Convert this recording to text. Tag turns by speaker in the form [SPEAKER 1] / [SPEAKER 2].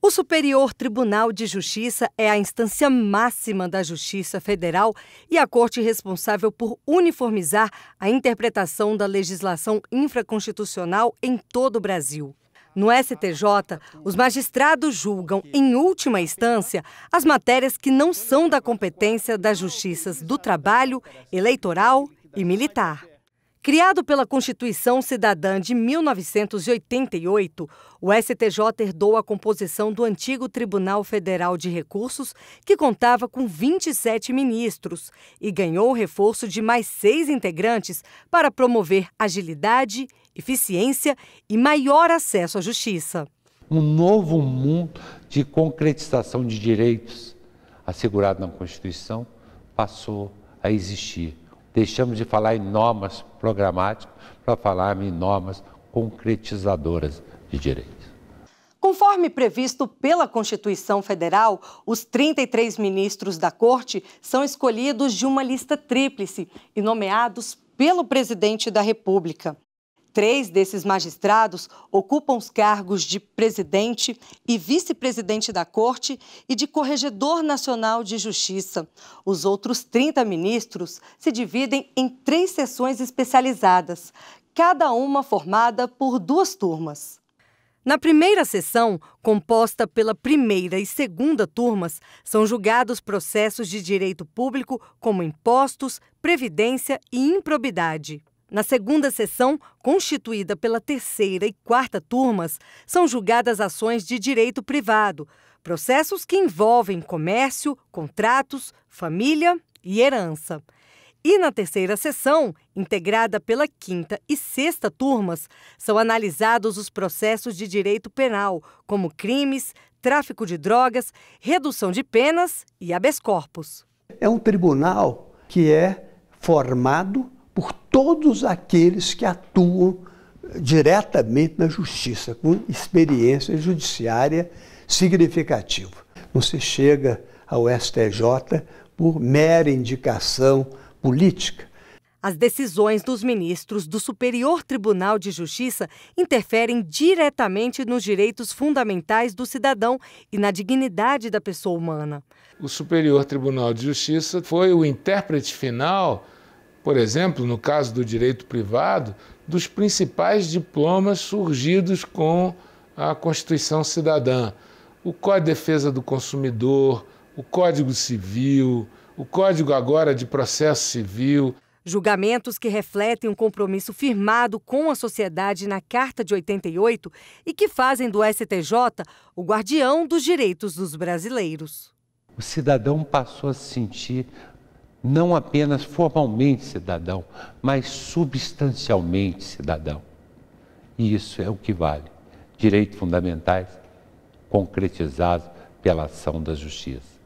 [SPEAKER 1] O Superior Tribunal de Justiça é a instância máxima da Justiça Federal e a corte responsável por uniformizar a interpretação da legislação infraconstitucional em todo o Brasil. No STJ, os magistrados julgam, em última instância, as matérias que não são da competência das justiças do trabalho, eleitoral e militar. Criado pela Constituição Cidadã de 1988, o STJ herdou a composição do antigo Tribunal Federal de Recursos, que contava com 27 ministros, e ganhou o reforço de mais seis integrantes para promover agilidade, eficiência e maior acesso à justiça.
[SPEAKER 2] Um novo mundo de concretização de direitos assegurado na Constituição passou a existir Deixamos de falar em normas programáticas para falar em normas concretizadoras de direitos.
[SPEAKER 1] Conforme previsto pela Constituição Federal, os 33 ministros da Corte são escolhidos de uma lista tríplice e nomeados pelo presidente da República. Três desses magistrados ocupam os cargos de presidente e vice-presidente da Corte e de Corregedor Nacional de Justiça. Os outros 30 ministros se dividem em três sessões especializadas, cada uma formada por duas turmas. Na primeira sessão, composta pela primeira e segunda turmas, são julgados processos de direito público como impostos, previdência e improbidade. Na segunda sessão, constituída pela terceira e quarta turmas, são julgadas ações de direito privado, processos que envolvem comércio, contratos, família e herança. E na terceira sessão, integrada pela quinta e sexta turmas, são analisados os processos de direito penal, como crimes, tráfico de drogas, redução de penas e habeas corpus. É
[SPEAKER 3] um tribunal que é formado por todos aqueles que atuam diretamente na justiça, com experiência judiciária significativa. Não se chega ao STJ por mera indicação política.
[SPEAKER 1] As decisões dos ministros do Superior Tribunal de Justiça interferem diretamente nos direitos fundamentais do cidadão e na dignidade da pessoa humana.
[SPEAKER 4] O Superior Tribunal de Justiça foi o intérprete final por exemplo, no caso do direito privado, dos principais diplomas surgidos com a Constituição Cidadã. O Código de Defesa do Consumidor, o Código Civil, o Código agora de Processo Civil.
[SPEAKER 1] Julgamentos que refletem um compromisso firmado com a sociedade na Carta de 88 e que fazem do STJ o guardião dos direitos dos brasileiros.
[SPEAKER 2] O cidadão passou a se sentir não apenas formalmente cidadão, mas substancialmente cidadão. E isso é o que vale. Direitos fundamentais concretizados pela ação da justiça.